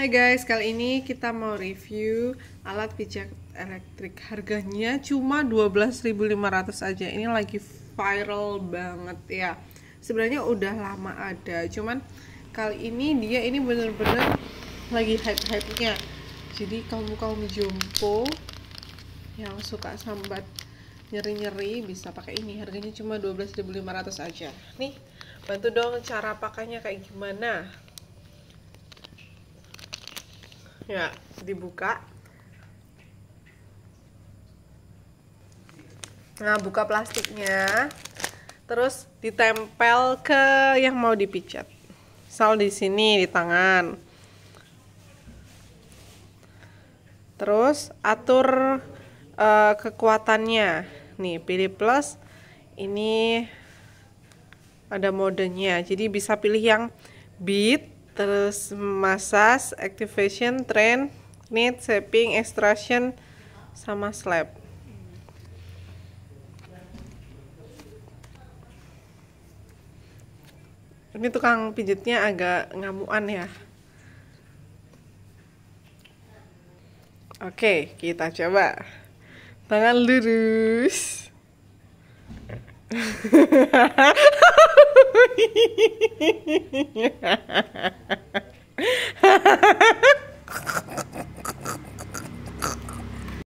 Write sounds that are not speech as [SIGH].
Hai guys, kali ini kita mau review alat pijat elektrik. Harganya cuma 12.500 aja. Ini lagi viral banget ya. Sebenarnya udah lama ada, cuman kali ini dia ini bener-bener lagi hype hypenya Jadi kamu kaum jompo yang suka sambat nyeri-nyeri bisa pakai ini. Harganya cuma 12.500 aja. Nih, bantu dong cara pakainya kayak gimana ya dibuka nah buka plastiknya terus ditempel ke yang mau dipijat misal di sini di tangan terus atur uh, kekuatannya nih pilih plus ini ada modenya jadi bisa pilih yang beat terus massage, activation, train, knit, shaping, extraction, sama slap. Ini tukang pijitnya agak ngamuan ya. Oke, kita coba. Tangan lurus. [LAUGHS]